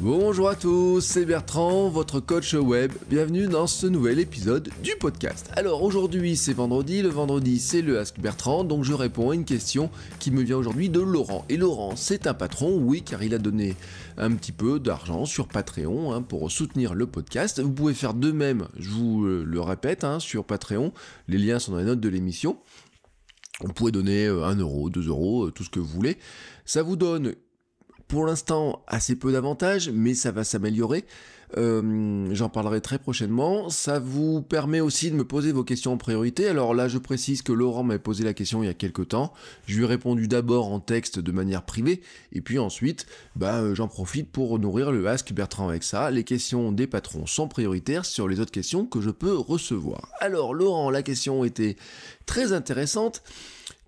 Bonjour à tous, c'est Bertrand, votre coach web. Bienvenue dans ce nouvel épisode du podcast. Alors aujourd'hui c'est vendredi, le vendredi c'est le Ask Bertrand, donc je réponds à une question qui me vient aujourd'hui de Laurent. Et Laurent, c'est un patron, oui, car il a donné un petit peu d'argent sur Patreon hein, pour soutenir le podcast. Vous pouvez faire de même, je vous euh, le répète, hein, sur Patreon. Les liens sont dans les notes de l'émission. Vous pouvez donner 1 euh, euro, 2 euros, euh, tout ce que vous voulez. Ça vous donne pour l'instant assez peu d'avantages, mais ça va s'améliorer. Euh, j'en parlerai très prochainement. Ça vous permet aussi de me poser vos questions en priorité. Alors là, je précise que Laurent m'a posé la question il y a quelques temps. Je lui ai répondu d'abord en texte de manière privée, et puis ensuite, bah, euh, j'en profite pour nourrir le Ask Bertrand avec ça. Les questions des patrons sont prioritaires sur les autres questions que je peux recevoir. Alors Laurent, la question était très intéressante,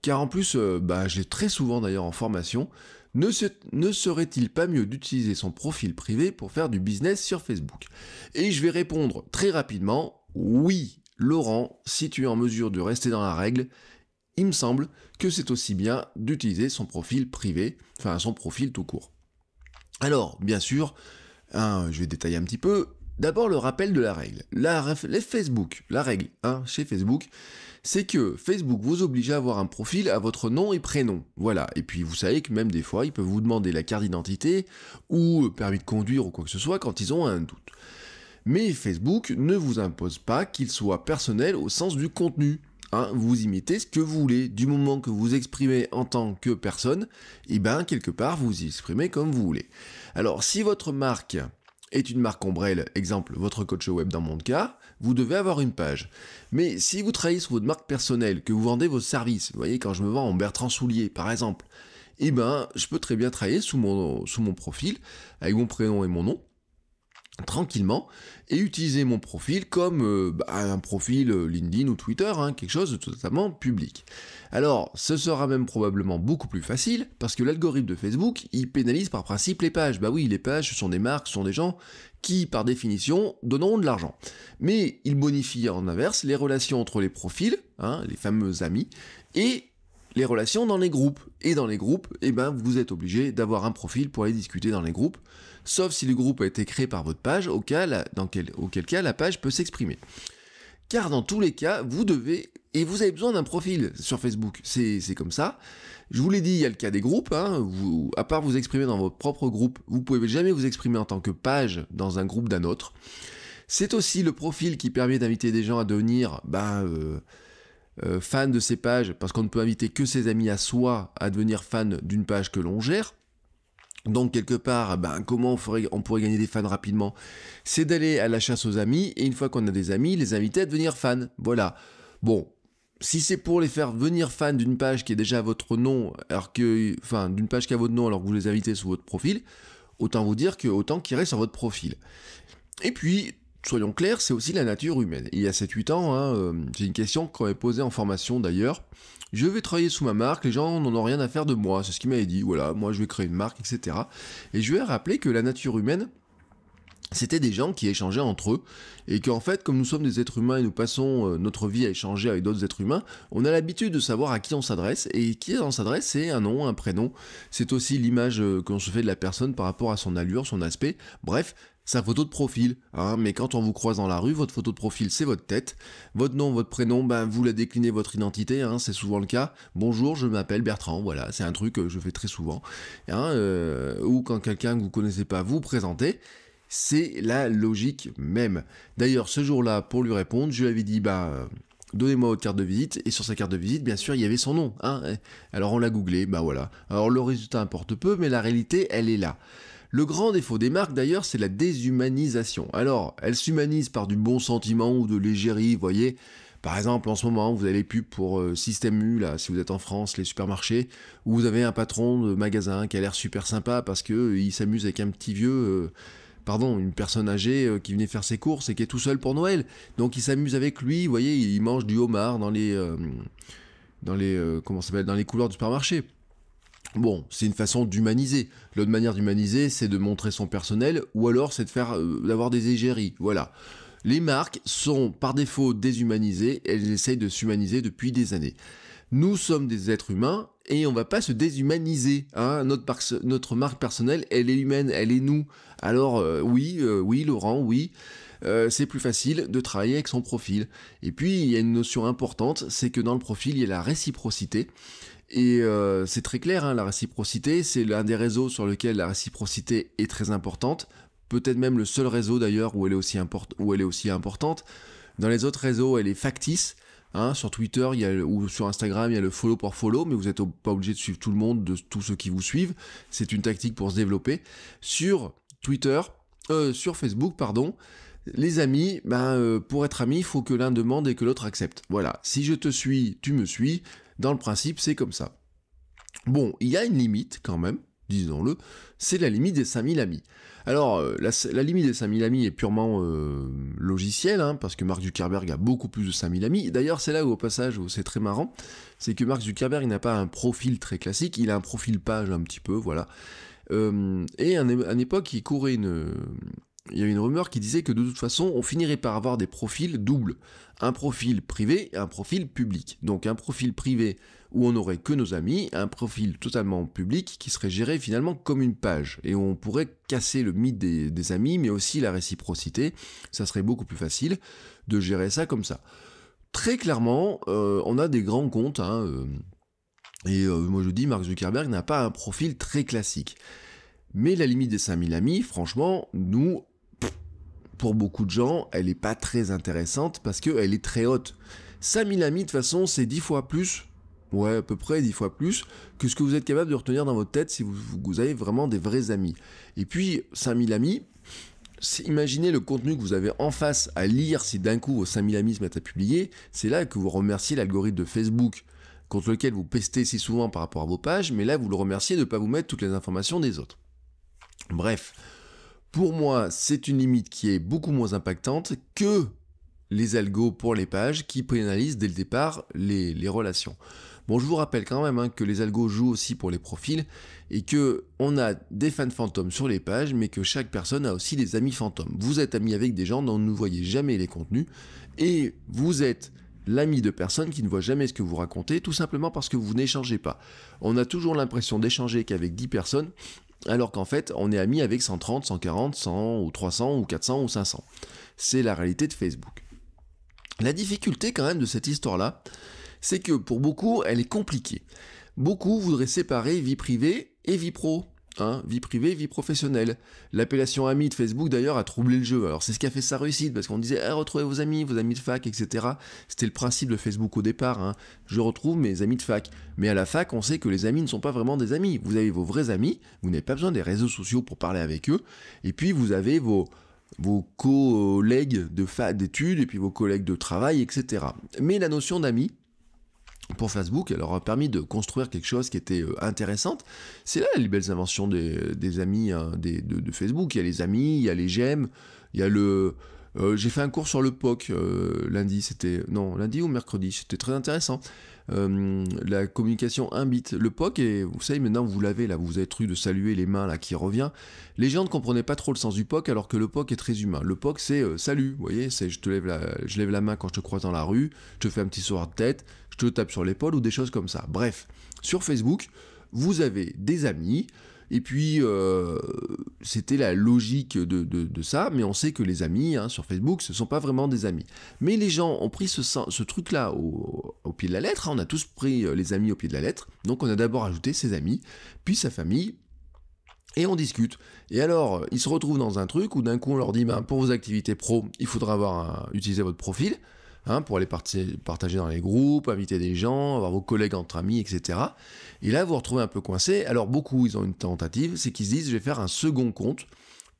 car en plus, euh, bah, j'ai très souvent d'ailleurs en formation. Ne, serait-il pas mieux d'utiliser son profil privé pour faire du business sur Facebook Et je vais répondre très rapidement, oui, Laurent, si tu es en mesure de rester dans la règle, il me semble que c'est aussi bien d'utiliser son profil privé, enfin son profil tout court. Alors, bien sûr, hein, je vais détailler un petit peu, D'abord, le rappel de la règle. La, les Facebook, la règle chez Facebook, c'est que Facebook vous oblige à avoir un profil à votre nom et prénom. Voilà. Et puis vous savez que même des fois, ils peuvent vous demander la carte d'identité ou permis de conduire ou quoi que ce soit quand ils ont un doute. Mais Facebook ne vous impose pas qu'il soit personnel au sens du contenu. Hein. vous imitez ce que vous voulez. Du moment que vous exprimez en tant que personne, et eh ben quelque part vous y exprimez comme vous voulez. Alors si votre marque est une marque ombrelle, exemple votre coach web dans mon cas, vous devez avoir une page. Mais si vous travaillez sur votre marque personnelle, que vous vendez vos services, vous voyez quand je me vends en Bertrand Soulier par exemple, eh ben je peux très bien travailler sous mon, sous mon profil avec mon prénom et mon nom tranquillement et utiliser mon profil comme euh, bah, un profil euh, LinkedIn ou Twitter, hein, quelque chose de totalement public. Alors, ce sera même probablement beaucoup plus facile parce que l'algorithme de Facebook, il pénalise par principe les pages. Bah oui, les pages ce sont des marques, ce sont des gens qui, par définition, donneront de l'argent. Mais il bonifie en inverse les relations entre les profils, hein, les fameux amis, et les relations dans les groupes. Et dans les groupes, eh ben, vous êtes obligé d'avoir un profil pour aller discuter dans les groupes sauf si le groupe a été créé par votre page, auquel, cas la page peut s'exprimer. Car dans tous les cas, vous devez et vous avez besoin d'un profil sur Facebook. C'est comme ça. Je vous l'ai dit, il y a le cas des groupes. Hein. à part vous exprimer dans votre propre groupe, vous ne pouvez jamais vous exprimer en tant que page dans un groupe d'un autre. C'est aussi le profil qui permet d'inviter des gens à devenir ben, euh, euh, fans de ces pages, parce qu'on ne peut inviter que ses amis à soi à devenir fans d'une page que l'on gère. Donc quelque part, ben, comment on, pourrait gagner des fans rapidement C'est d'aller à la chasse aux amis, et une fois qu'on a des amis, les inviter à devenir fans. Voilà. Bon, si c'est pour les faire venir fans d'une page qui est déjà votre nom, alors que, enfin, d'une page qui a votre nom alors que vous les invitez sous votre profil, autant vous dire que autant qu'ils restent sur votre profil. Et puis, soyons clairs, c'est aussi la nature humaine. Il y a 7-8 ans, hein, euh, j'ai une question qu'on m'avait posée en formation d'ailleurs, je vais travailler sous ma marque, les gens n'en ont rien à faire de moi, c'est ce qu'il m'avait dit, voilà, moi je vais créer une marque, etc. Et je vais rappeler que la nature humaine, c'était des gens qui échangeaient entre eux, et qu'en fait, comme nous sommes des êtres humains et nous passons euh, notre vie à échanger avec d'autres êtres humains, on a l'habitude de savoir à qui on s'adresse, et qui on s'adresse, c'est un nom, un prénom, c'est aussi l'image euh, qu'on se fait de la personne par rapport à son allure, son aspect, bref, sa photo de profil, hein. mais quand on vous croise dans la rue, votre photo de profil c'est votre tête, votre nom, votre prénom, ben vous la déclinez votre identité, hein. c'est souvent le cas. Bonjour, je m'appelle Bertrand, voilà, c'est un truc que je fais très souvent. Hein. Euh, ou quand quelqu'un que vous connaissez pas vous présentez, c'est la logique même. D'ailleurs, ce jour-là, pour lui répondre, je lui avais dit bah Donnez-moi votre carte de visite, et sur sa carte de visite, bien sûr, il y avait son nom. Alors on l'a googlé, bah voilà. Alors le résultat importe peu, mais la réalité, elle est là. Le grand défaut des marques d'ailleurs, c'est la déshumanisation. Alors, elles s'humanisent par du bon sentiment ou de légérie, vous voyez. Par exemple, en ce moment, vous avez les pubs pour euh, Système U, là, si vous êtes en France, les supermarchés, où vous avez un patron de magasin qui a l'air super sympa parce que euh, il s'amuse avec un petit vieux. Euh, pardon, une personne âgée qui venait faire ses courses et qui est tout seul pour Noël. Donc il s'amuse avec lui, vous voyez, il mange du homard dans les dans les comment s'appelle dans les couleurs du supermarché. Bon, c'est une façon d'humaniser. L'autre manière d'humaniser, c'est de montrer son personnel, ou alors c'est de faire euh, d'avoir des égéries. Voilà. Les marques sont par défaut déshumanisées, elles essayent de s'humaniser depuis des années. Nous sommes des êtres humains et on va pas se déshumaniser. Hein. Notre, marque personnelle, elle est humaine, elle est nous. Alors euh, oui, euh, oui, Laurent, oui. c'est plus facile de travailler avec son profil. Et puis, il y a une notion importante, c'est que dans le profil, il y a la réciprocité. Et euh, c'est très clair, hein, la réciprocité, c'est l'un des réseaux sur lequel la réciprocité est très importante, peut-être même le seul réseau d'ailleurs où, elle est aussi où elle est aussi importante. Dans les autres réseaux, elle est factice. Hein. sur Twitter il ou sur Instagram, il y a le follow pour follow, mais vous n'êtes pas obligé de suivre tout le monde, de tous ceux qui vous suivent. C'est une tactique pour se développer. Sur Twitter, euh, sur Facebook, pardon, les amis, ben, euh, pour être amis, il faut que l'un demande et que l'autre accepte. Voilà, si je te suis, tu me suis. Dans le principe, c'est comme ça. Bon, il y a une limite quand même, disons-le, c'est la limite des 5000 amis. Alors, euh, la, limite des 5000 amis est purement euh, logicielle, hein, parce que Mark Zuckerberg a beaucoup plus de 5000 amis. D'ailleurs, c'est là où, au passage, où c'est très marrant, c'est que Mark Zuckerberg n'a pas un profil très classique, il a un profil page un petit peu, voilà. Euh, et à une époque, il courait une, il y a une rumeur qui disait que de toute façon, on finirait par avoir des profils doubles. Un profil privé et un profil public. Donc un profil privé où on n'aurait que nos amis, un profil totalement public qui serait géré finalement comme une page. Et on pourrait casser le mythe des, amis, mais aussi la réciprocité. Ça serait beaucoup plus facile de gérer ça comme ça. Très clairement, euh, on a des grands comptes. Hein, euh, et euh, moi je dis, Mark Zuckerberg n'a pas un profil très classique. Mais la limite des 5000 amis, franchement, nous, pour beaucoup de gens, elle n'est pas très intéressante parce qu'elle est très haute. 5000 amis, de façon, c'est 10 fois plus, ouais, à peu près 10 fois plus, que ce que vous êtes capable de retenir dans votre tête si vous, vous avez vraiment des vrais amis. Et puis, 5000 amis, imaginez le contenu que vous avez en face à lire si d'un coup vos 5000 amis se mettent à publier, c'est là que vous remerciez l'algorithme de Facebook contre lequel vous pestez si souvent par rapport à vos pages, mais là vous le remerciez de ne pas vous mettre toutes les informations des autres. Bref, pour moi, c'est une limite qui est beaucoup moins impactante que les algos pour les pages qui pénalisent dès le départ les, relations. Bon, je vous rappelle quand même hein, que les algos jouent aussi pour les profils et que on a des fans fantômes sur les pages, mais que chaque personne a aussi des amis fantômes. Vous êtes ami avec des gens dont vous ne voyez jamais les contenus et vous êtes l'ami de personnes qui ne voient jamais ce que vous racontez, tout simplement parce que vous n'échangez pas. On a toujours l'impression d'échanger qu'avec 10 personnes, alors qu'en fait on est amis avec 130, 140, 100 ou 300 ou 400 ou 500. C'est la réalité de Facebook. La difficulté quand même de cette histoire-là, c'est que pour beaucoup, elle est compliquée. Beaucoup voudraient séparer vie privée et vie pro. Hein, vie privée, vie professionnelle. L'appellation ami de Facebook d'ailleurs a troublé le jeu. Alors c'est ce qui a fait sa réussite parce qu'on disait eh, retrouvez vos amis, vos amis de fac, etc. C'était le principe de Facebook au départ. Hein. Je retrouve mes amis de fac. Mais à la fac, on sait que les amis ne sont pas vraiment des amis. Vous avez vos vrais amis, vous n'avez pas besoin des réseaux sociaux pour parler avec eux. Et puis vous avez vos vos collègues de d'études et puis vos collègues de travail, etc. Mais la notion d'ami, pour Facebook, elle leur a permis de construire quelque chose qui était euh, intéressante. C'est là les belles inventions des, amis hein, de, de, Facebook. Il y a les amis, il y a les j'aime, il y a le euh, j'ai fait un cours sur le POC euh, lundi, c'était. Non, lundi ou mercredi, c'était très intéressant. Euh, la communication 1 bit. Le POC, et vous savez, maintenant vous l'avez là, vous avez rue de saluer les mains là qui revient. Les gens ne comprenaient pas trop le sens du POC alors que le POC est très humain. Le POC c'est salut, vous voyez, c'est je te lève la, je lève la main quand je te croise dans la rue, je te fais un petit sourire de tête, je te tape sur l'épaule ou des choses comme ça. Bref, sur Facebook, vous avez des amis, et puis, euh, c'était la logique de, ça, mais on sait que les amis hein, sur Facebook, ce ne sont pas vraiment des amis. Mais les gens ont pris ce, truc-là au, pied de la lettre, hein, on a tous pris euh, les amis au pied de la lettre, donc on a d'abord ajouté ses amis, puis sa famille, et on discute. Et alors, ils se retrouvent dans un truc où d'un coup on leur dit, ben, pour vos activités pro, il faudra avoir utiliser votre profil. Hein, pour aller partager dans les groupes, inviter des gens, avoir vos collègues entre amis, etc. Et là, vous vous retrouvez un peu coincé. Alors beaucoup, ils ont une tentative, c'est qu'ils se disent, je vais faire un second compte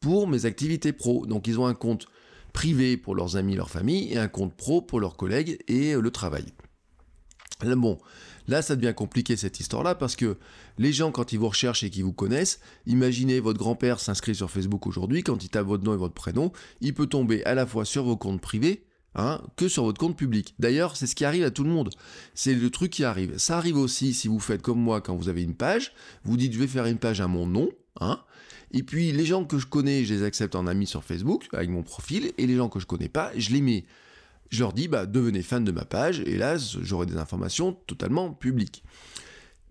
pour mes activités pro. Donc ils ont un compte privé pour leurs amis, leur famille, et un compte pro pour leurs collègues et euh, le travail. bon, là ça devient compliqué cette histoire-là parce que les gens quand ils vous recherchent et qu'ils vous connaissent, imaginez votre grand-père s'inscrit sur Facebook aujourd'hui, quand il tape votre nom et votre prénom, il peut tomber à la fois sur vos comptes privés Hein, que sur votre compte public. D'ailleurs, c'est ce qui arrive à tout le monde. C'est le truc qui arrive. Ça arrive aussi si vous faites comme moi quand vous avez une page, vous dites je vais faire une page à mon nom, hein, et puis les gens que je connais, je les accepte en amis sur Facebook avec mon profil, et les gens que je connais pas, je les mets. Je leur dis bah devenez fan de ma page, et là j'aurai des informations totalement publiques.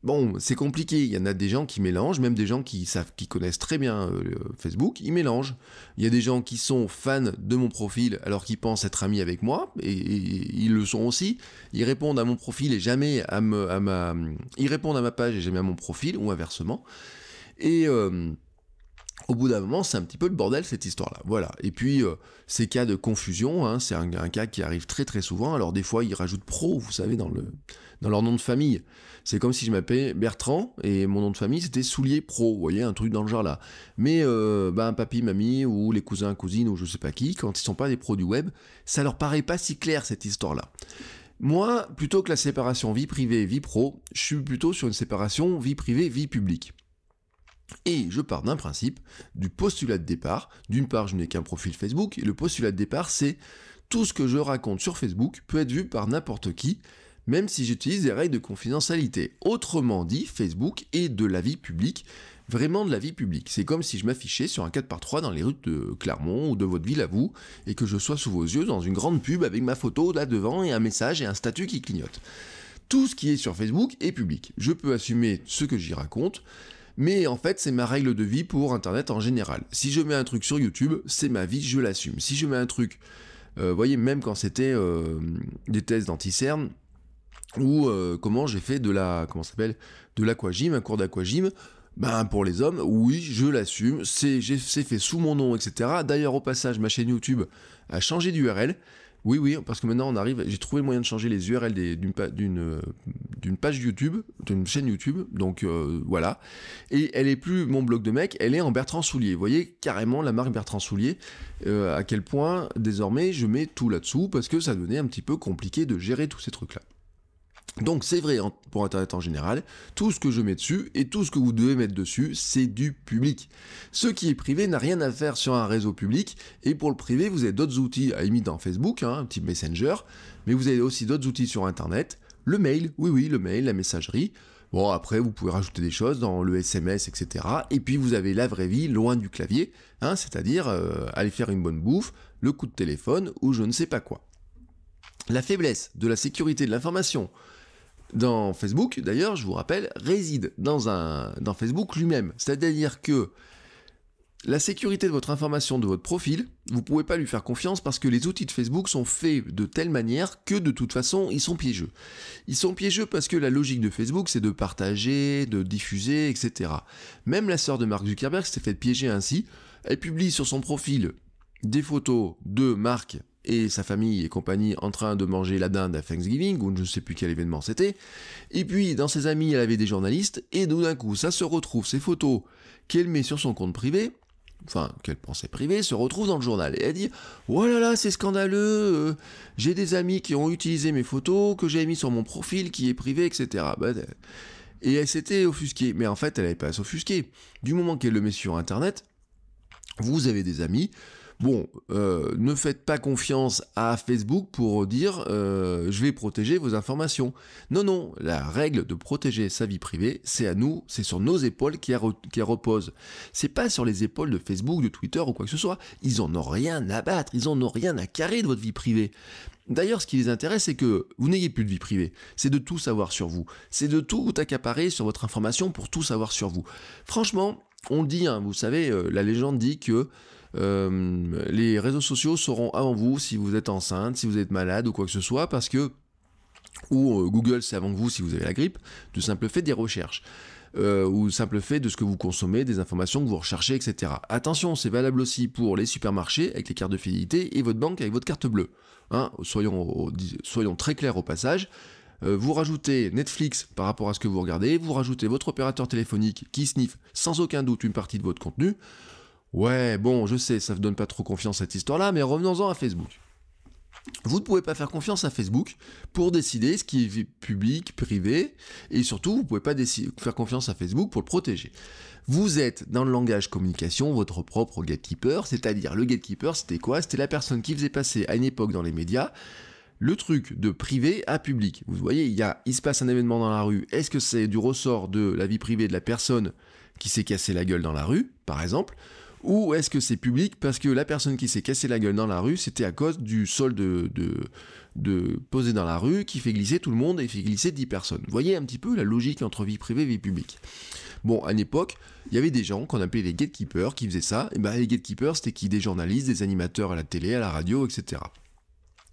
Bon, c'est compliqué. Il y en a des gens qui mélangent, même des gens qui savent, qui connaissent très bien euh, euh, Facebook, ils mélangent. Il y a des gens qui sont fans de mon profil alors qu'ils pensent être amis avec moi, et, ils le sont aussi. Ils répondent à mon profil et jamais à, me, ma, ils répondent à ma page et jamais à mon profil ou inversement. Et euh, au bout d'un moment, c'est un petit peu le bordel cette histoire-là. Voilà. Et puis, euh, ces cas de confusion, hein, c'est un, cas qui arrive très très souvent. Alors, des fois, ils rajoutent pro, vous savez, dans, le, dans leur nom de famille. C'est comme si je m'appelais Bertrand et mon nom de famille c'était Soulier Pro, vous voyez, un truc dans le genre là. Mais, euh, ben, papy, mamie ou les cousins, cousines ou je sais pas qui, quand ils sont pas des pros du web, ça leur paraît pas si clair cette histoire-là. Moi, plutôt que la séparation vie privée-vie pro, je suis plutôt sur une séparation vie privée-vie publique. Et je pars d'un principe, du postulat de départ. D'une part, je n'ai qu'un profil Facebook, et le postulat de départ, c'est tout ce que je raconte sur Facebook peut être vu par n'importe qui, même si j'utilise des règles de confidentialité. Autrement dit, Facebook est de la vie publique, vraiment de la vie publique. C'est comme si je m'affichais sur un 4x3 dans les rues de Clermont ou de votre ville à vous, et que je sois sous vos yeux dans une grande pub avec ma photo là devant et un message et un statut qui clignote. Tout ce qui est sur Facebook est public. Je peux assumer ce que j'y raconte, mais en fait c'est ma règle de vie pour Internet en général. Si je mets un truc sur YouTube, c'est ma vie, je l'assume. Si je mets un truc, euh, vous voyez, même quand c'était euh, des tests d'anticerne ou euh, comment j'ai fait de la, comment s'appelle, de l'aquagym, un cours d'aquagym, ben pour les hommes, oui, je l'assume, c'est fait sous mon nom, etc. D'ailleurs, au passage, ma chaîne YouTube a changé d'URL. Oui, oui, parce que maintenant on arrive, j'ai trouvé le moyen de changer les URL euh, d'une page YouTube, d'une chaîne YouTube, donc euh, voilà. Et elle est plus mon blog de mec, elle est en Bertrand Soulier. Vous voyez carrément la marque Bertrand Soulier, euh, à quel point désormais je mets tout là-dessous, parce que ça devenait un petit peu compliqué de gérer tous ces trucs-là. Donc c'est vrai pour Internet en général, tout ce que je mets dessus et tout ce que vous devez mettre dessus, c'est du public. Ce qui est privé n'a rien à faire sur un réseau public, et pour le privé, vous avez d'autres outils, à limite dans Facebook, hein, un petit messenger, mais vous avez aussi d'autres outils sur Internet, le mail, oui oui, le mail, la messagerie. Bon, après, vous pouvez rajouter des choses dans le SMS, etc. Et puis, vous avez la vraie vie loin du clavier, hein, c'est-à-dire euh, aller faire une bonne bouffe, le coup de téléphone ou je ne sais pas quoi. La faiblesse de la sécurité de l'information, dans Facebook, d'ailleurs, je vous rappelle, réside dans, un, Facebook lui-même. C'est-à-dire que la sécurité de votre information, de votre profil, vous ne pouvez pas lui faire confiance parce que les outils de Facebook sont faits de telle manière que de toute façon, ils sont piégeux. Ils sont piégeux parce que la logique de Facebook, c'est de partager, de diffuser, etc. Même la sœur de Mark Zuckerberg s'est faite piéger ainsi. Elle publie sur son profil des photos de Mark et sa famille et compagnie en train de manger la dinde à Thanksgiving, ou je ne sais plus quel événement c'était. Et puis, dans ses amis, elle avait des journalistes, et tout d'un coup, ça se retrouve, ces photos qu'elle met sur son compte privé, enfin, qu'elle pensait privée, se retrouve dans le journal. Et elle dit Oh là là, c'est scandaleux, euh, j'ai des amis qui ont utilisé mes photos, que j'ai mis sur mon profil, qui est privé, etc. Bah, euh, et elle s'était offusquée. Mais en fait, elle n'avait pas à s'offusquer. Du moment qu'elle le met sur Internet, vous avez des amis, Bon, euh, ne faites pas confiance à Facebook pour dire euh, je vais protéger vos informations. Non, non, la règle de protéger sa vie privée, c'est à nous, c'est sur nos épaules qui qui repose. C'est pas sur les épaules de Facebook, de Twitter ou quoi que ce soit. Ils en ont rien à battre, ils en ont rien à carrer de votre vie privée. D'ailleurs, ce qui les intéresse, c'est que vous n'ayez plus de vie privée. C'est de tout savoir sur vous. C'est de tout accaparer sur votre information pour tout savoir sur vous. Franchement, on le dit, hein, vous savez, euh, la légende dit que euh, les réseaux sociaux seront avant vous si vous êtes enceinte, si vous êtes malade ou quoi que ce soit, parce que ou euh, Google c'est avant vous si vous avez la grippe, du simple fait des recherches. Euh, ou simple fait de ce que vous consommez, des informations que vous recherchez, etc. Attention, c'est valable aussi pour les supermarchés avec les cartes de fidélité et votre banque avec votre carte bleue. Hein. soyons, soyons très clairs au passage vous rajoutez Netflix par rapport à ce que vous regardez, vous rajoutez votre opérateur téléphonique qui sniffe sans aucun doute une partie de votre contenu, Ouais, bon, je sais, ça ne donne pas trop confiance cette histoire-là, mais revenons-en à Facebook. Vous ne pouvez pas faire confiance à Facebook pour décider ce qui est public, privé, et surtout, vous ne pouvez pas faire confiance à Facebook pour le protéger. Vous êtes dans le langage communication votre propre gatekeeper, c'est-à-dire le gatekeeper, c'était quoi C'était la personne qui faisait passer à une époque dans les médias le truc de privé à public. Vous voyez, il, y a, il se passe un événement dans la rue, est-ce que c'est du ressort de la vie privée de la personne qui s'est cassé la gueule dans la rue, par exemple ou est-ce que c'est public parce que la personne qui s'est cassée la gueule dans la rue, c'était à cause du sol de, de, posé dans la rue qui fait glisser tout le monde et fait glisser 10 personnes. Vous voyez un petit peu la logique entre vie privée et vie publique. Bon, à l'époque, il y avait des gens qu'on appelait les gatekeepers qui faisaient ça. Et ben, les gatekeepers, c'était qui Des journalistes, des animateurs à la télé, à la radio, etc.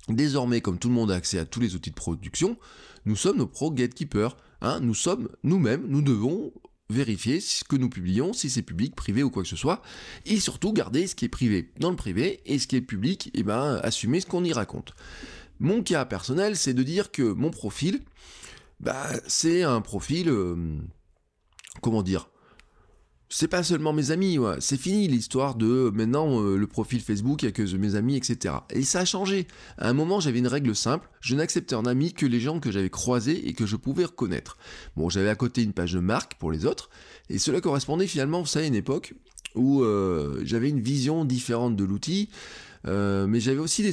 Désormais, comme tout le monde a accès à tous les outils de production, nous sommes nos pro-gatekeepers. Hein, nous sommes nous-mêmes, nous devons vérifier ce que nous publions, si c'est public, privé ou quoi que ce soit, et surtout garder ce qui est privé dans le privé et ce qui est public, et eh ben assumer ce qu'on y raconte. Mon cas personnel, c'est de dire que mon profil, bah, c'est un profil, euh, comment dire, c'est pas seulement mes amis, c'est fini l'histoire de euh, maintenant euh, le profil Facebook, il n'y a mes amis, etc. Et ça a changé. À un moment, j'avais une règle simple, je n'acceptais en ami que les gens que j'avais croisés et que je pouvais reconnaître. Bon, j'avais à côté une page de marque pour les autres, et cela correspondait finalement, vous à une époque où euh, j'avais une vision différente de l'outil, mais j'avais aussi des,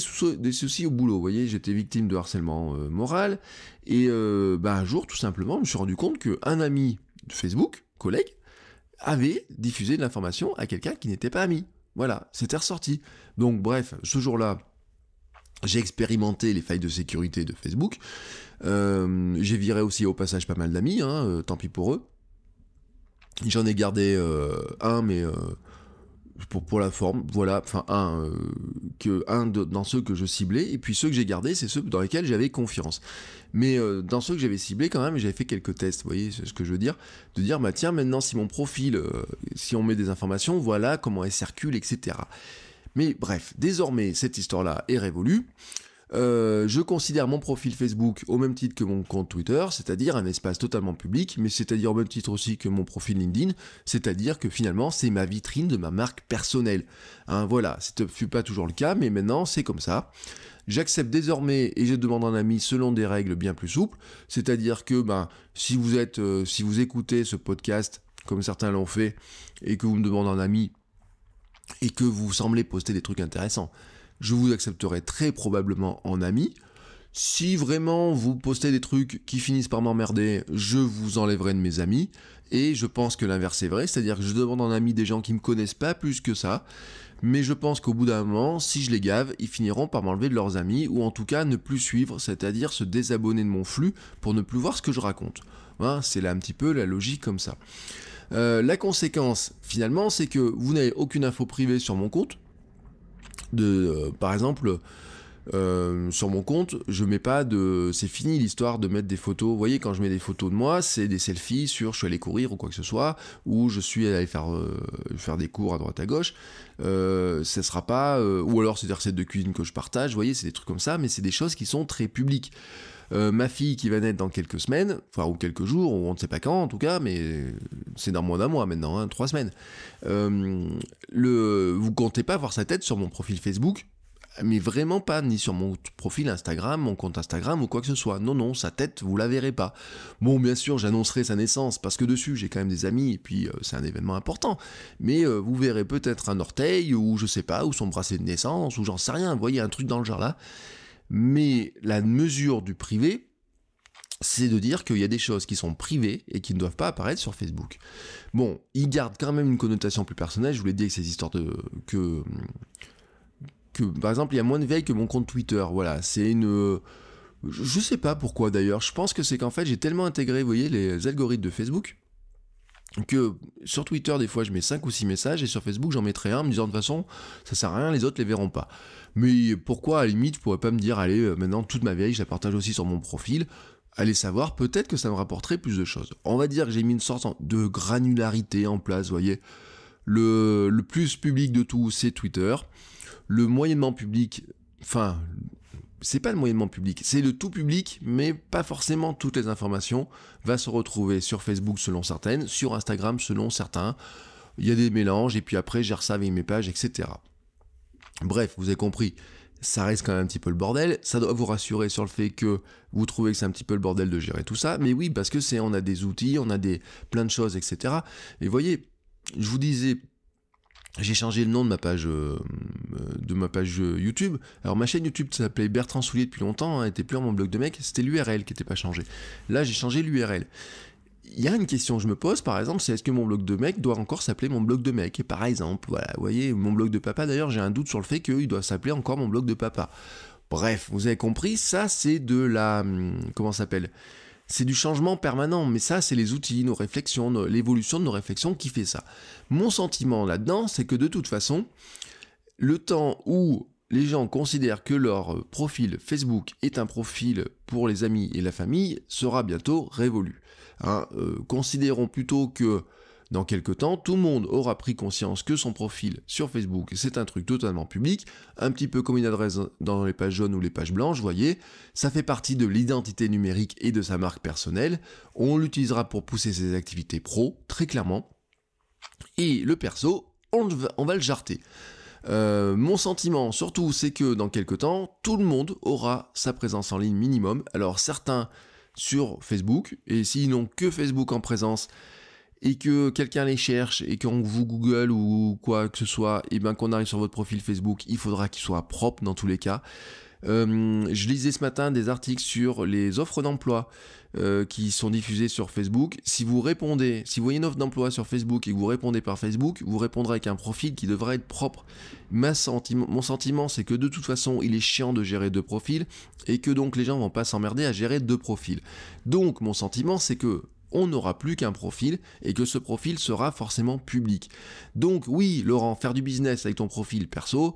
soucis au boulot, vous voyez, j'étais victime de harcèlement moral, et bah, un jour, tout simplement, je me suis rendu compte qu'un ami de Facebook, collègue, avait diffusé de l'information à quelqu'un qui n'était pas ami. Voilà, c'était ressorti. Donc bref, ce jour-là, j'ai expérimenté les failles de sécurité de Facebook. Euh, j'ai viré aussi au passage pas mal d'amis, hein, euh, tant pis pour eux. J'en ai gardé euh, un, mais pour, la forme, voilà, enfin un, euh, que, un de, dans ceux que je ciblais, et puis ceux que j'ai gardés, c'est ceux dans lesquels j'avais confiance. Mais euh, dans ceux que j'avais ciblés quand même, j'avais fait quelques tests, vous voyez ce que je veux dire De dire, bah tiens, maintenant si mon profil, euh, si on met des informations, voilà comment elle circule, etc. Mais bref, désormais, cette histoire-là est révolue. Euh, je considère mon profil Facebook au même titre que mon compte Twitter, c'est-à-dire un espace totalement public, mais c'est-à-dire au même titre aussi que mon profil LinkedIn, c'est-à-dire que finalement c'est ma vitrine de ma marque personnelle. Hein, voilà, ce euh, fut pas toujours le cas, mais maintenant c'est comme ça. J'accepte désormais et je demande un ami selon des règles bien plus souples, c'est-à-dire que ben, si vous êtes, euh, si vous écoutez ce podcast comme certains l'ont fait et que vous me demandez un ami et que vous semblez poster des trucs intéressants, je vous accepterai très probablement en ami. Si vraiment vous postez des trucs qui finissent par m'emmerder, je vous enlèverai de mes amis. Et je pense que l'inverse est vrai, c'est-à-dire que je demande en ami des gens qui me connaissent pas plus que ça. Mais je pense qu'au bout d'un moment, si je les gave, ils finiront par m'enlever de leurs amis, ou en tout cas ne plus suivre, c'est-à-dire se désabonner de mon flux pour ne plus voir ce que je raconte. Hein, c'est là un petit peu la logique comme ça. Euh, la conséquence, finalement, c'est que vous n'avez aucune info privée sur mon compte, de, euh, par exemple, euh, sur mon compte, je mets pas de. C'est fini l'histoire de mettre des photos. Vous voyez, quand je mets des photos de moi, c'est des selfies sur je suis allé courir ou quoi que ce soit, ou je suis allé faire, euh, faire des cours à droite à gauche. Ce sera pas. ou alors c'est des recettes de cuisine que je partage. Vous voyez, c'est des trucs comme ça, mais c'est des choses qui sont très publiques. Euh, ma fille qui va naître dans quelques semaines, enfin ou quelques jours, on ne sait pas quand en tout cas, mais c'est dans moins d'un mois maintenant, hein, trois semaines. Euh, le, vous comptez pas voir sa tête sur mon profil Facebook, mais vraiment pas, ni sur mon profil Instagram, mon compte Instagram ou quoi que ce soit. Non, non, sa tête, vous la verrez pas. Bon, bien sûr, j'annoncerai sa naissance parce que dessus, j'ai quand même des amis et puis euh, c'est un événement important. Mais vous verrez peut-être un orteil ou je sais pas, ou son bracelet de naissance ou j'en sais rien. Vous voyez, un truc dans le genre là. Mais la mesure du privé, c'est de dire qu'il y a des choses qui sont privées et qui ne doivent pas apparaître sur Facebook. Bon, il garde quand même une connotation plus personnelle, je vous l'ai dit avec ces histoires de... que... que par exemple, il y a moins de veille que mon compte Twitter, voilà, c'est une... Je sais pas pourquoi d'ailleurs, je pense que c'est qu'en fait j'ai tellement intégré, vous voyez, les algorithmes de Facebook, que sur Twitter, des fois, je mets 5 ou 6 messages et sur Facebook, j'en mettrai un en me disant de toute façon, ça sert à rien, les autres les verront pas. Mais pourquoi, à la limite, je pourrais pas me dire, allez, euh, maintenant, toute ma vieille, je la partage aussi sur mon profil. Allez savoir, peut-être que ça me rapporterait plus de choses. On va dire que j'ai mis une sorte de granularité en place, vous voyez. Le, le plus public de tout, c'est Twitter. Le moyennement public, enfin, c'est pas le moyennement public, c'est le tout public, mais pas forcément toutes les informations, va se retrouver sur Facebook selon certaines, sur Instagram selon certains. Il y a des mélanges, et puis après, j'ai ça avec mes pages, etc. Bref, vous avez compris, ça reste quand même un petit peu le bordel. Ça doit vous rassurer sur le fait que vous trouvez que c'est un petit peu le bordel de gérer tout ça. Mais oui, parce que c'est, on a des outils, on a des plein de choses, etc. Et voyez, je vous disais j'ai changé le nom de ma page euh, euh, de ma page euh, YouTube. Alors ma chaîne YouTube s'appelait Bertrand Soulier depuis longtemps, n'était hein, plus en mon blog de mec, c'était l'URL qui n'était pas changé. Là j'ai changé l'URL. Il y a une question que je me pose par exemple, c'est est-ce que mon blog de mec doit encore s'appeler mon blog de mec Et par exemple, voilà, vous voyez, mon blog de papa d'ailleurs, j'ai un doute sur le fait qu'il doit s'appeler encore mon blog de papa. Bref, vous avez compris, ça c'est de la hum, comment s'appelle c'est du changement permanent, mais ça, c'est les outils, nos réflexions, l'évolution de nos réflexions qui fait ça. Mon sentiment là-dedans, c'est que de toute façon, le temps où les gens considèrent que leur euh, profil Facebook est un profil pour les amis et la famille sera bientôt révolu. Hein, euh, considérons plutôt que dans quelques temps, tout le monde aura pris conscience que son profil sur Facebook, c'est un truc totalement public, un petit peu comme une adresse dans les pages jaunes ou les pages blanches, voyez, ça fait partie de l'identité numérique et de sa marque personnelle, on l'utilisera pour pousser ses activités pro, très clairement, et le perso, on, va, le jarter. Euh, mon sentiment surtout, c'est que dans quelques temps, tout le monde aura sa présence en ligne minimum. Alors certains sur Facebook, et s'ils n'ont que Facebook en présence, et que quelqu'un les cherche et qu'on vous Google ou quoi que ce soit, et bien qu'on arrive sur votre profil Facebook, il faudra qu'il soit propre dans tous les cas. Euh, je lisais ce matin des articles sur les offres d'emploi euh, qui sont diffusées sur Facebook. Si vous répondez, si vous voyez une offre d'emploi sur Facebook et que vous répondez par Facebook, vous répondrez avec un profil qui devrait être propre. mon sentiment, c'est que de toute façon, il est chiant de gérer deux profils et que donc les gens vont pas s'emmerder à gérer deux profils. Donc, mon sentiment, c'est que on n'aura plus qu'un profil et que ce profil sera forcément public. Donc oui, Laurent, faire du business avec ton profil perso,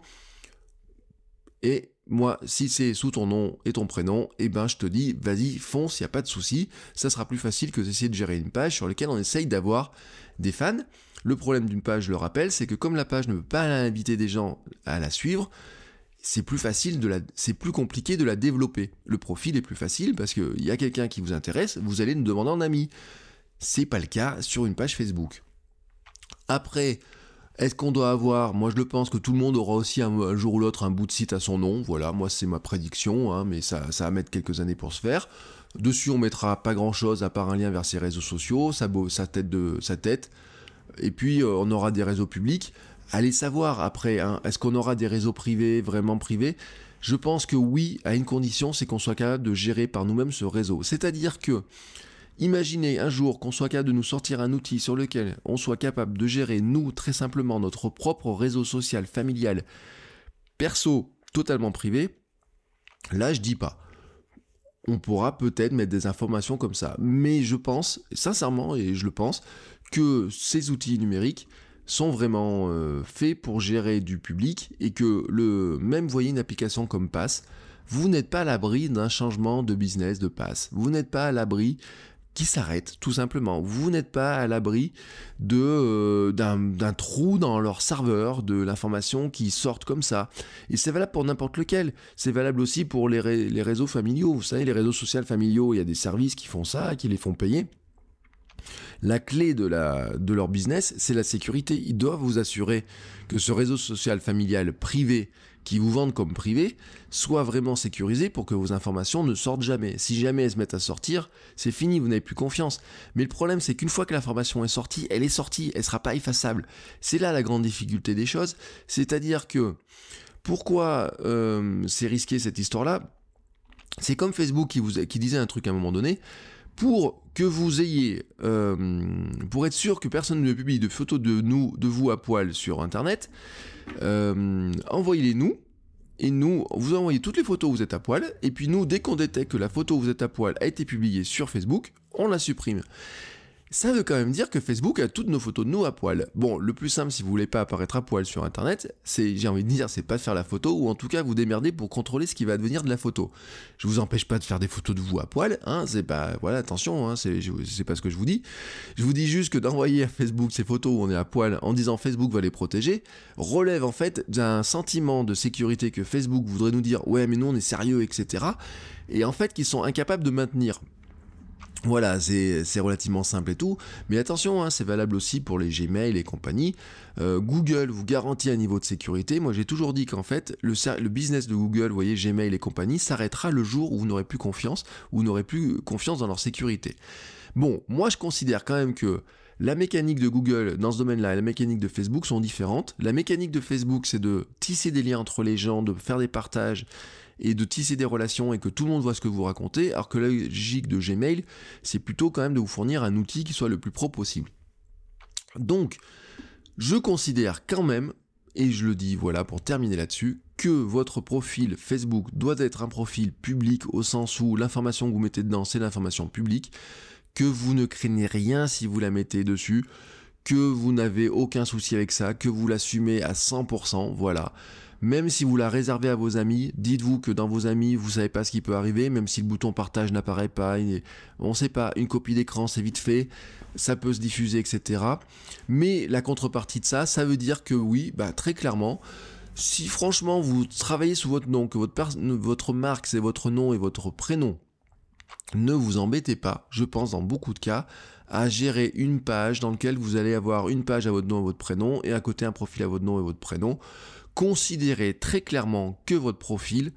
et moi, si c'est sous ton nom et ton prénom, et eh ben je te dis, vas-y, fonce, il n'y a pas de souci. Ça sera plus facile que d'essayer de gérer une page sur laquelle on essaye d'avoir des fans. Le problème d'une page, je le rappelle, c'est que comme la page ne peut pas inviter des gens à la suivre, c'est plus facile de la, c'est plus compliqué de la développer. Le profil est plus facile parce qu'il y a quelqu'un qui vous intéresse, vous allez nous demander en ami. C'est pas le cas sur une page Facebook. Après, est-ce qu'on doit avoir Moi, je le pense que tout le monde aura aussi un, jour ou l'autre un bout de site à son nom. Voilà, moi, c'est ma prédiction, hein, mais ça, ça va mettre quelques années pour se faire. Dessus, on mettra pas grand-chose à part un lien vers ses réseaux sociaux, sa, sa tête de sa tête. Et puis, euh, on aura des réseaux publics. Allez savoir après, hein, est-ce qu'on aura des réseaux privés, vraiment privés Je pense que oui, à une condition, c'est qu'on soit capable de gérer par nous-mêmes ce réseau. C'est-à-dire que, imaginez un jour qu'on soit capable de nous sortir un outil sur lequel on soit capable de gérer, nous, très simplement, notre propre réseau social, familial, perso, totalement privé. Là, je dis pas on pourra peut-être mettre des informations comme ça. Mais je pense, sincèrement, et je le pense, que ces outils numériques, sont vraiment euh, faits pour gérer du public et que le même voyez une application comme Pass, vous n'êtes pas à l'abri d'un changement de business de Pass. Vous n'êtes pas à l'abri qui s'arrête tout simplement. Vous n'êtes pas à l'abri de euh, d'un trou dans leur serveur, de l'information qui sortent comme ça. Et c'est valable pour n'importe lequel. C'est valable aussi pour les, les réseaux familiaux. Vous savez, les réseaux sociaux familiaux, il y a des services qui font ça, qui les font payer. La clé de, leur business, c'est la sécurité. Ils doivent vous assurer que ce réseau social familial privé qui vous vendent comme privé soit vraiment sécurisé pour que vos informations ne sortent jamais. Si jamais elles se mettent à sortir, c'est fini, vous n'avez plus confiance. Mais le problème, c'est qu'une fois que l'information est sortie, elle est sortie, elle ne sera pas effaçable. C'est là la grande difficulté des choses. C'est-à-dire que pourquoi euh, c'est risqué cette histoire-là C'est comme Facebook qui, vous, qui disait un truc à un moment donné pour que vous ayez, euh, pour être sûr que personne ne publie de photos de nous, de vous à poil sur Internet, euh, envoyez-les nous. Et nous, vous envoyez toutes les photos où vous êtes à poil. Et puis nous, dès qu'on détecte que la photo où vous êtes à poil a été publiée sur Facebook, on la supprime ça veut quand même dire que Facebook a toutes nos photos de nous à poil. Bon, le plus simple si vous voulez pas apparaître à poil sur internet, c'est, j'ai envie de dire, c'est pas de faire la photo, ou en tout cas vous démerder pour contrôler ce qui va devenir de la photo. Je vous empêche pas de faire des photos de vous à poil, hein, c'est pas, voilà, attention, hein, c'est pas ce que je vous dis. Je vous dis juste que d'envoyer à Facebook ces photos où on est à poil en disant Facebook va les protéger, relève en fait d'un sentiment de sécurité que Facebook voudrait nous dire, ouais mais nous on est sérieux, etc. Et en fait qu'ils sont incapables de maintenir. Voilà, c'est relativement simple et tout, mais attention, hein, c'est valable aussi pour les Gmail et compagnie. Euh, Google vous garantit un niveau de sécurité. Moi, j'ai toujours dit qu'en fait, le, le, business de Google, vous voyez, Gmail et compagnie, s'arrêtera le jour où vous n'aurez plus confiance, où vous n'aurez plus confiance dans leur sécurité. Bon, moi, je considère quand même que la mécanique de Google dans ce domaine-là et la mécanique de Facebook sont différentes. La mécanique de Facebook, c'est de tisser des liens entre les gens, de faire des partages et de tisser des relations et que tout le monde voit ce que vous racontez, alors que la logique de Gmail, c'est plutôt quand même de vous fournir un outil qui soit le plus propre possible. Donc, je considère quand même, et je le dis voilà pour terminer là-dessus, que votre profil Facebook doit être un profil public au sens où l'information que vous mettez dedans, c'est l'information publique, que vous ne craignez rien si vous la mettez dessus, que vous n'avez aucun souci avec ça, que vous l'assumez à 100%, voilà. Même si vous la réservez à vos amis, dites-vous que dans vos amis, vous savez pas ce qui peut arriver, même si le bouton partage n'apparaît pas, on sait pas, une copie d'écran, c'est vite fait, ça peut se diffuser, etc. Mais la contrepartie de ça, ça veut dire que oui, bah, très clairement, si franchement vous travaillez sous votre nom, que votre, votre marque c'est votre nom et votre prénom, ne vous embêtez pas, je pense dans beaucoup de cas, à gérer une page dans laquelle vous allez avoir une page à votre nom et votre prénom et à côté un profil à votre nom et votre prénom considérez très clairement que votre profil,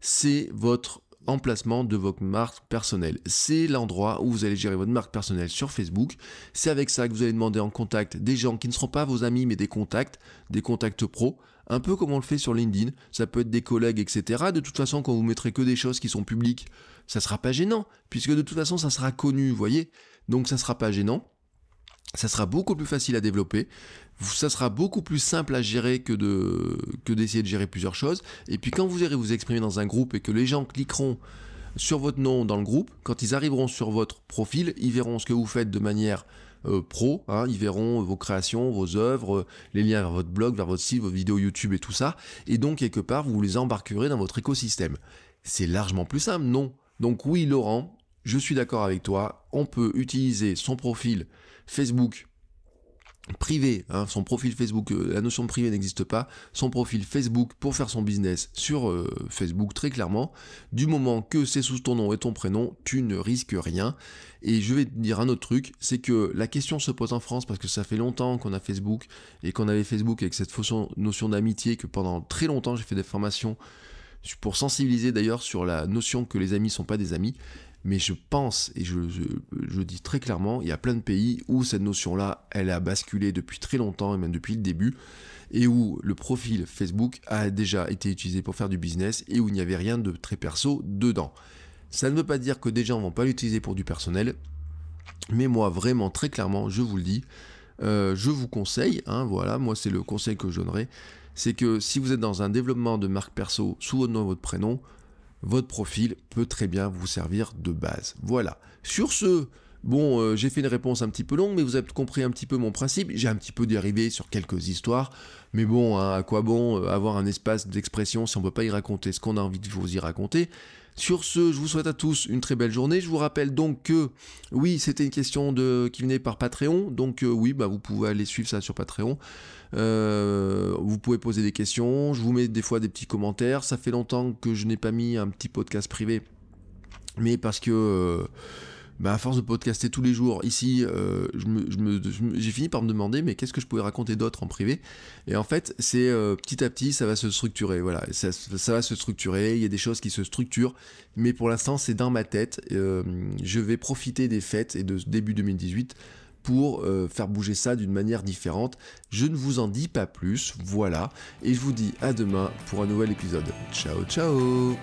c'est votre emplacement de votre marque personnelle. C'est l'endroit où vous allez gérer votre marque personnelle sur Facebook. C'est avec ça que vous allez demander en contact des gens qui ne seront pas vos amis, mais des contacts, des contacts pro. Un peu comme on le fait sur LinkedIn, ça peut être des collègues, etc. De toute façon, quand vous mettrez que des choses qui sont publiques, ça ne sera pas gênant, puisque de toute façon, ça sera connu, vous voyez. Donc ça sera pas gênant ça sera beaucoup plus facile à développer, ça sera beaucoup plus simple à gérer que que d'essayer de gérer plusieurs choses. Et puis quand vous irez vous exprimer dans un groupe et que les gens cliqueront sur votre nom dans le groupe, quand ils arriveront sur votre profil, ils verront ce que vous faites de manière euh, pro, hein. ils verront vos créations, vos œuvres, les liens vers votre blog, vers votre site, vos vidéos YouTube et tout ça, et donc quelque part vous les embarquerez dans votre écosystème. C'est largement plus simple, non Donc oui Laurent, je suis d'accord avec toi, on peut utiliser son profil Facebook privé, hein, son profil Facebook, euh, la notion de privé n'existe pas, son profil Facebook pour faire son business sur euh, Facebook très clairement, du moment que c'est sous ton nom et ton prénom, tu ne risques rien. Et je vais te dire un autre truc, c'est que la question se pose en France parce que ça fait longtemps qu'on a Facebook et qu'on avait Facebook avec cette fausse notion d'amitié que pendant très longtemps j'ai fait des formations pour sensibiliser d'ailleurs sur la notion que les amis sont pas des amis mais je pense, et je, le dis très clairement, il y a plein de pays où cette notion-là, elle a basculé depuis très longtemps, et même depuis le début, et où le profil Facebook a déjà été utilisé pour faire du business, et où il n'y avait rien de très perso dedans. Ça ne veut pas dire que des gens ne vont pas l'utiliser pour du personnel, mais moi, vraiment, très clairement, je vous le dis, euh, je vous conseille, hein, voilà, moi c'est le conseil que je donnerai, c'est que si vous êtes dans un développement de marque perso sous votre nom votre prénom, votre profil peut très bien vous servir de base. Voilà. Sur ce, Bon, euh, j'ai fait une réponse un petit peu longue, mais vous avez compris un petit peu mon principe. J'ai un petit peu dérivé sur quelques histoires, mais bon, hein, à quoi bon euh, avoir un espace d'expression si on ne peut pas y raconter ce qu'on a envie de vous y raconter sur ce, je vous souhaite à tous une très belle journée. Je vous rappelle donc que oui, c'était une question de qui venait par Patreon. Donc euh, oui, bah, vous pouvez aller suivre ça sur Patreon. vous pouvez poser des questions. Je vous mets des fois des petits commentaires. Ça fait longtemps que je n'ai pas mis un petit podcast privé, mais parce que bah, à force de podcaster tous les jours ici, euh, j'ai fini par me demander mais qu'est-ce que je pouvais raconter d'autre en privé Et en fait, c'est euh, petit à petit, ça va se structurer. Voilà, ça, va se structurer. Il y a des choses qui se structurent, mais pour l'instant, c'est dans ma tête. Euh, je vais profiter des fêtes et de ce début 2018 pour faire bouger ça d'une manière différente. Je ne vous en dis pas plus, voilà, et je vous dis à demain pour un nouvel épisode. Ciao ciao